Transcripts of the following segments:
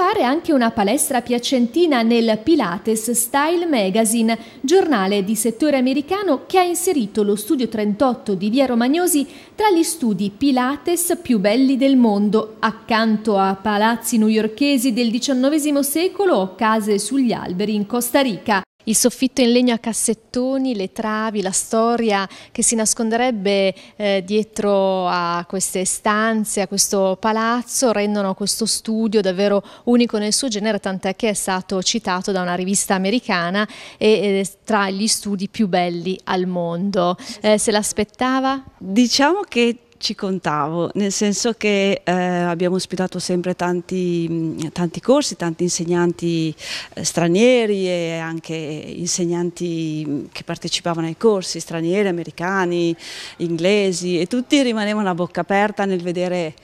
compare anche una palestra piacentina nel Pilates Style Magazine, giornale di settore americano che ha inserito lo studio 38 di Via Romagnosi tra gli studi Pilates più belli del mondo, accanto a palazzi newyorchesi del XIX secolo o case sugli alberi in Costa Rica il soffitto in legno a cassettoni, le travi, la storia che si nasconderebbe eh, dietro a queste stanze, a questo palazzo, rendono questo studio davvero unico nel suo genere, tant'è che è stato citato da una rivista americana e eh, tra gli studi più belli al mondo. Eh, se l'aspettava? Diciamo che ci contavo, nel senso che eh, abbiamo ospitato sempre tanti, tanti corsi, tanti insegnanti eh, stranieri e anche insegnanti che partecipavano ai corsi, stranieri, americani, inglesi e tutti rimanevano a bocca aperta nel vedere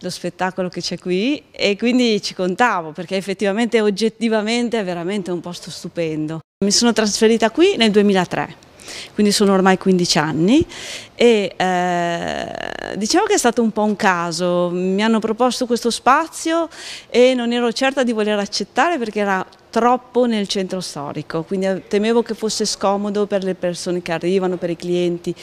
lo spettacolo che c'è qui e quindi ci contavo perché effettivamente oggettivamente è veramente un posto stupendo. Mi sono trasferita qui nel 2003 quindi sono ormai 15 anni e eh, diciamo che è stato un po' un caso, mi hanno proposto questo spazio e non ero certa di voler accettare perché era troppo nel centro storico, quindi eh, temevo che fosse scomodo per le persone che arrivano, per i clienti.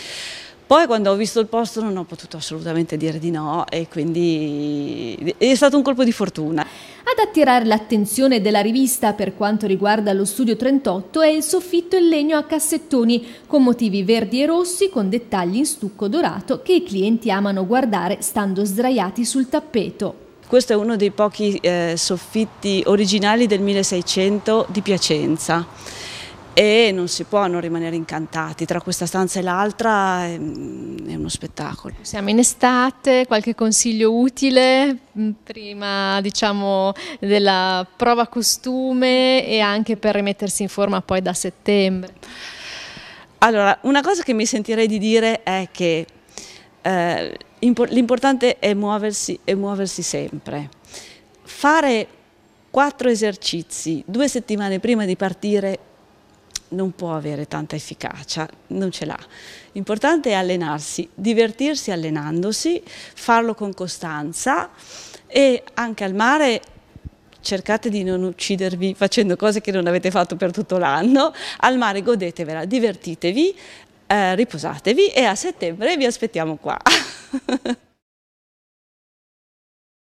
Poi quando ho visto il posto non ho potuto assolutamente dire di no e quindi è stato un colpo di fortuna. Ad attirare l'attenzione della rivista per quanto riguarda lo studio 38 è il soffitto in legno a cassettoni con motivi verdi e rossi con dettagli in stucco dorato che i clienti amano guardare stando sdraiati sul tappeto. Questo è uno dei pochi eh, soffitti originali del 1600 di Piacenza e non si può non rimanere incantati, tra questa stanza e l'altra ehm, è, uno spettacolo. Siamo in estate, qualche consiglio utile mm, prima diciamo, della prova costume e anche per rimettersi in forma poi da settembre? Allora, una cosa che mi sentirei di dire è che eh, l'importante è muoversi e muoversi sempre. Fare quattro esercizi due settimane prima di partire non può avere tanta efficacia, non ce l'ha. L'importante è allenarsi, divertirsi allenandosi, farlo con costanza e anche al mare cercate di non uccidervi facendo cose che non avete fatto per tutto l'anno, al mare godetevela, divertitevi, eh, riposatevi e a settembre vi aspettiamo qua.